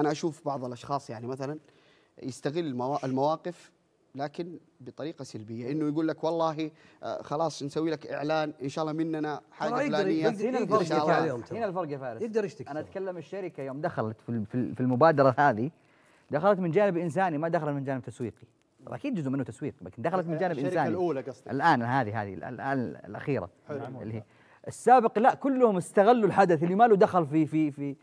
انا اشوف بعض الاشخاص يعني مثلا يستغل المواقف لكن بطريقه سلبيه انه يقول لك والله آه، خلاص نسوي لك اعلان ان شاء الله مننا حاجه فلانيه هنا الفرق يا فارس هنا الفرق يا فارس يقدر يشتكي انا اتكلم الشركه يوم دخلت في المبادره هذه دخلت من جانب انساني ما دخلت من جانب تسويقي اكيد جزء منه تسويق لكن دخلت من جانب الشركة انساني الاولى قصدك الان هذه هذه الان الاخيره حلو اللي هي السابق لا كلهم استغلوا الحدث اللي ما له دخل في في في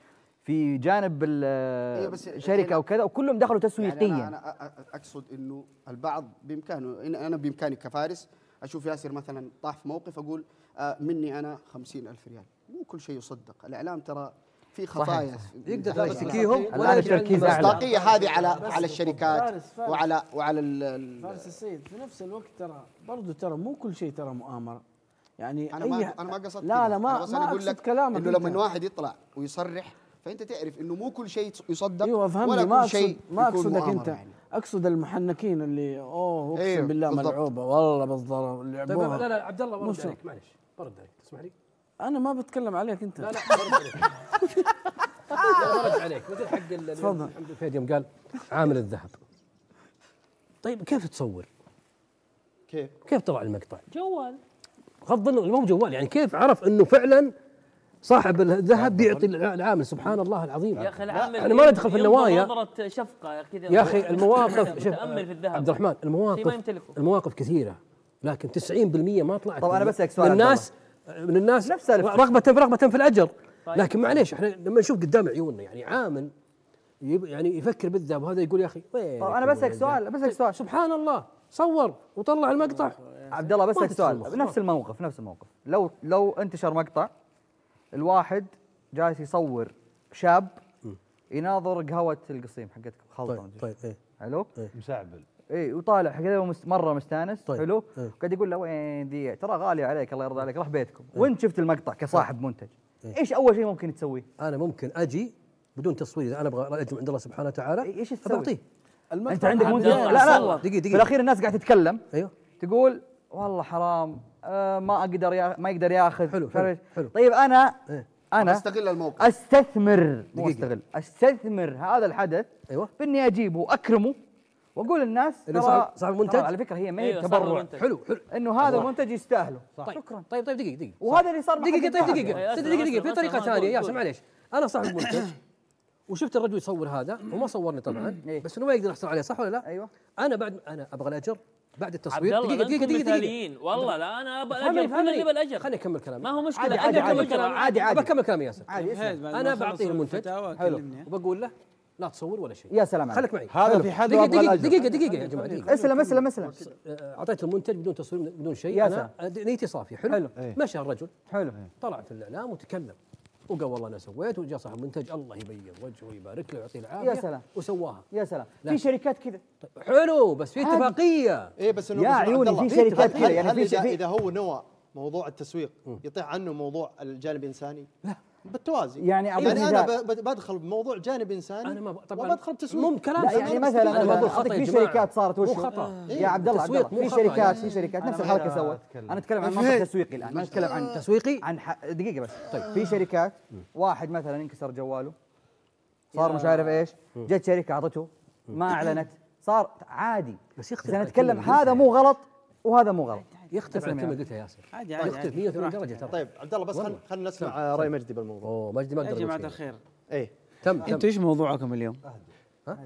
في جانب الشركه إيه، وكذا وكلهم دخلوا تسويقيا يعني أنا, انا اقصد انه البعض بامكانه انا بامكاني كفارس اشوف ياسر مثلا طاح في موقف اقول آه، مني انا خمسين ألف ريال مو كل شيء يصدق الاعلام ترى في خطايا يقدر يشتكيهم ولا التركيز المصداقيه هذه على على الشركات فارس فارس وعلى وعلى فارس السيد في نفس الوقت ترى برضه ترى مو كل شيء ترى مؤامره يعني انا ما انا ما قصدت لا لا ما ما كلامك انه لما واحد يطلع ويصرح فانت تعرف انه مو كل شيء يصدق ايوه فهمني ولا ما كل شيء ما اقصدك انت يعني. اقصد المحنكين اللي اوه اقسم أيوه بالله بالضبط. ملعوبه والله بس لعبوها طيب، لا لا عبد الله برد عليك معلش برد عليك تسمح لي انا ما بتكلم عليك انت لا لا برد عليك برد عليك مثل حق تفضل حمد يوم قال عامل الذهب طيب كيف تصور؟ كيف؟ كيف طلع المقطع؟ جوال غض النظر مو بجوال يعني كيف عرف انه فعلا صاحب الذهب بيعطي العامل سبحان الله العظيم يا اخي العامل احنا ما ندخل في النوايا نظره شفقه كذا يا اخي المواقف شوف في الذهب عبد الرحمن المواقف المواقف كثيره لكن 90% ما طلعت طبعا انا بسالك سؤال الناس من الناس نفس رغبة في رغبة في الأجر طيب. لكن معليش احنا لما نشوف قدام عيوننا يعني عامل يعني يفكر بالذهب وهذا يقول يا أخي طيب أنا بسألك سؤال بسألك سؤال سبحان الله صور وطلع المقطع عبد الله بسألك سؤال نفس الموقف نفس الموقف لو لو انتشر مقطع الواحد جالس يصور شاب يناظر قهوه القصيم حقتكم طيب، خلطه طيب طيب ايه حلو؟ ايه مسعبل اي وطالع كذا مره مستانس طيب. حلو ايه قاعد يقول له وين ذي ترى غاليه عليك الله يرضى عليك راح بيتكم ايه وانت شفت المقطع طيب. كصاحب ايه منتج ايه ايش اول شيء ممكن تسويه؟ انا ممكن اجي بدون تصوير اذا انا ابغى الاجم عند الله سبحانه وتعالى إيه، ايش تسوي؟ بعطيه انت عندك منتج لا لا دقيقه دقيقه في الاخير الناس قاعده تتكلم ايوه تقول والله حرام آه، ما اقدر ما يقدر ياخذ حلو حلو, حلو طيب انا إيه؟ انا استغل الموقف استثمر مو استغل استثمر هذا الحدث ايوه باني اجيبه واكرمه واقول للناس ترى صاحب المنتج على فكره هي ما هي أيوة تبرع حلو حلو انه هذا المنتج يستاهله صح طيب شكرا طيب طيب دقيقه دقيقه وهذا اللي صار دقيقه طيب دقيقه دقيقه دقيقه في طريقه ثانيه يا معليش انا صاحب المنتج وشفت الرجل يصور هذا وما صورني طبعا إيه. بس انه ما يقدر يحصل عليه صح ولا لا؟ ايوه انا بعد انا ابغى الاجر بعد التصوير دقيقه دقيقه دقيقه مثاليين والله لا انا ابغى الاجر كل اللي بالاجر خليني اكمل كلامي ما هو مشكله عادي عادي عادي, عادي, عادي, عادي بكمل كلامي ياسر عادي انا بعطيه المنتج حلو وبقول له لا تصور ولا شيء يا سلام عليك خليك معي هذا في حد دقيقة دقيقة, دقيقة دقيقة يا جماعة دقيقة اسلم اسلم اسلم اعطيته المنتج بدون تصوير بدون شيء يا سلام نيتي صافية حلو, حلو. إيه. مشى الرجل حلو طلع في الاعلام وتكلم وقال والله انا سويت وجاء صاحب منتج الله يبين وجهه ويبارك له ويعطيه العافيه يا سلام وسواها يا سلام في شركات كذا طيب، حلو بس في اتفاقيه اي بس انه يا عيوني في شركات كذا يعني في اذا هو نوى موضوع التسويق يطيح عنه موضوع الجانب الانساني لا بالتوازي يعني يعني انا بدخل بموضوع جانب انساني انا ما طبعا وبدخل بتسويق مو كلام يعني مثلا انا بقول خطا في شركات صارت وش خطا يا إيه، عبد الله في شركات في شركات نفس الحركه سوت انا اتكلم عن منطق تسويقي الان انا اتكلم عن تسويقي عن دقيقه بس طيب في شركات واحد مثلا انكسر جواله صار مش عارف ايش جت شركه اعطته ما اعلنت صار عادي بس يختلف نتكلم هذا مو غلط وهذا مو غلط يختلف عن قلت قلتها ياسر عادي عادي يختلف 180 درجه ترى يعني. طيب عبد الله بس خلنا نسمع نعم. راي مجدي بالموضوع اوه مجدي ما اقدر يا جماعه الخير ايه تم انت ايش موضوعكم اليوم؟ ها؟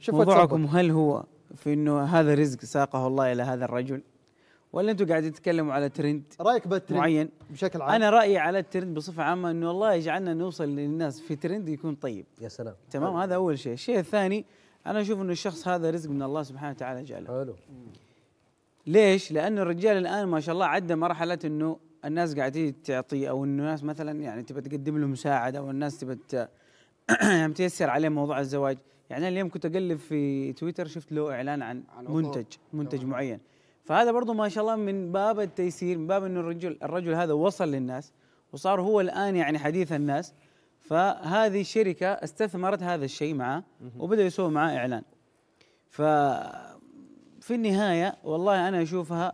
شوف موضوعكم هل هو في انه هذا رزق ساقه الله الى هذا الرجل؟ ولا انتم قاعدين تتكلموا على ترند رايك بالترند معين بشكل عام انا رايي على الترند بصفه عامه انه الله يجعلنا نوصل للناس في ترند يكون طيب يا سلام تمام هذا اول شيء الشيء الثاني انا اشوف انه الشخص هذا رزق من الله سبحانه وتعالى جعله حلو ليش؟ لأن الرجال الآن ما شاء الله عدى مرحلة أنه الناس قاعدة تيجي تعطي أو أنه الناس مثلا يعني تبى تقدم له مساعدة أو الناس تبى يعني تيسر عليه موضوع الزواج يعني اليوم كنت أقلب في تويتر شفت له إعلان عن منتج منتج معين فهذا برضو ما شاء الله من باب التيسير من باب أنه الرجل الرجل هذا وصل للناس وصار هو الآن يعني حديث الناس فهذه الشركة استثمرت هذا الشيء معاه وبدأ يسوي معاه إعلان ف في النهايه والله انا اشوفها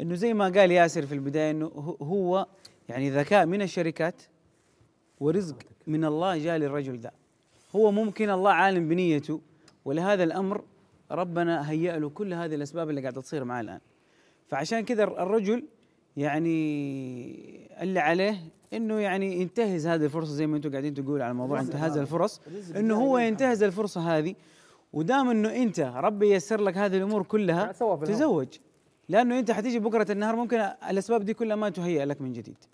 انه زي ما قال ياسر في البدايه انه هو يعني ذكاء من الشركات ورزق من الله جاء للرجل ذا هو ممكن الله عالم بنيته ولهذا الامر ربنا هيأ له كل هذه الاسباب اللي قاعده تصير معاه الان فعشان كذا الرجل يعني اللي عليه انه يعني ينتهز هذه الفرصه زي ما انتم قاعدين تقولوا على موضوع انتهاز آه. الفرص انه هو ينتهز الفرصه هذه ودام انه انت ربي ييسر لك هذه الامور كلها تزوج لانه انت حتيجي بكره النهار ممكن الاسباب دي كلها ما تهيئ لك من جديد